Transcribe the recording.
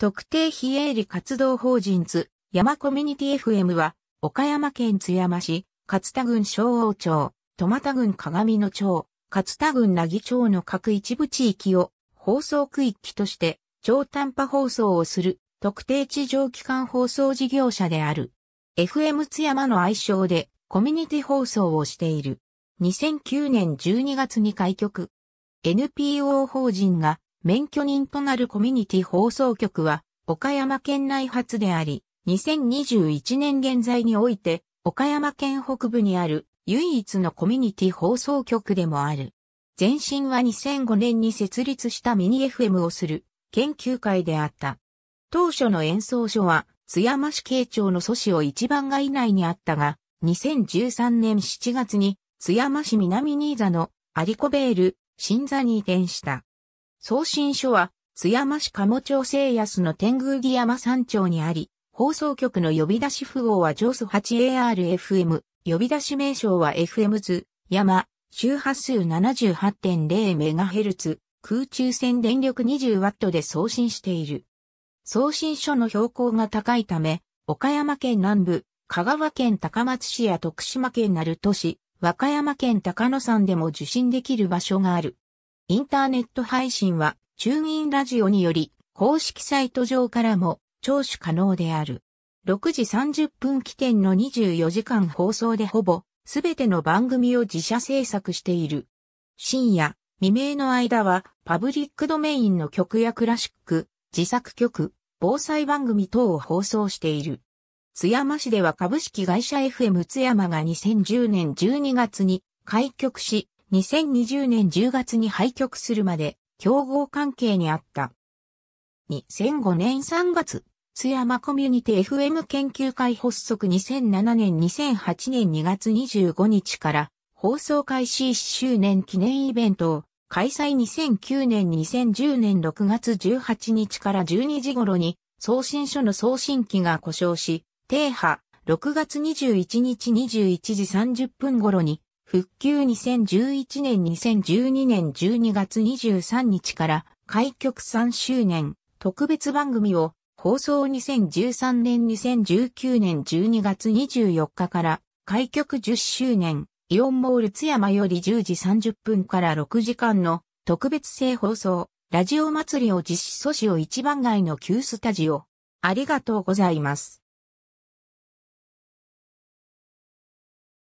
特定非営利活動法人津山コミュニティ FM は、岡山県津山市、勝田郡昭王町、戸又郡鏡野町、勝田郡奈義町の各一部地域を放送区域として超短波放送をする特定地上機関放送事業者である。FM 津山の愛称でコミュニティ放送をしている。2009年12月に開局。NPO 法人が免許人となるコミュニティ放送局は、岡山県内初であり、2021年現在において、岡山県北部にある唯一のコミュニティ放送局でもある。前身は2005年に設立したミニ FM をする研究会であった。当初の演奏所は津山市慶長の祖師を一番街内にあったが、2013年7月に津山市南新座のアリコベール、新座に移転した。送信所は、津山市鴨町西安の天宮城山山頂にあり、放送局の呼び出し符号は上ス 8ARFM、呼び出し名称は FM 図、山、周波数 78.0MHz、空中線電力 20W で送信している。送信所の標高が高いため、岡山県南部、香川県高松市や徳島県鳴門市、和歌山県高野山でも受信できる場所がある。インターネット配信は、中銀ラジオにより、公式サイト上からも聴取可能である。6時30分起点の24時間放送でほぼ、すべての番組を自社制作している。深夜、未明の間は、パブリックドメインの曲やクラシック、自作曲、防災番組等を放送している。津山市では株式会社 FM 津山が2010年12月に開局し、2020年10月に廃局するまで、競合関係にあった。2005年3月、津山コミュニティ FM 研究会発足2007年2008年2月25日から放送開始1周年記念イベントを開催2009年2010年6月18日から12時頃に送信書の送信機が故障し、停波6月21日21時30分頃に復旧2011年2012年12月23日から開局3周年特別番組を放送2013年2019年12月24日から開局10周年イオンモール津山より10時30分から6時間の特別性放送ラジオ祭りを実施阻止を一番街の旧スタジオありがとうございます。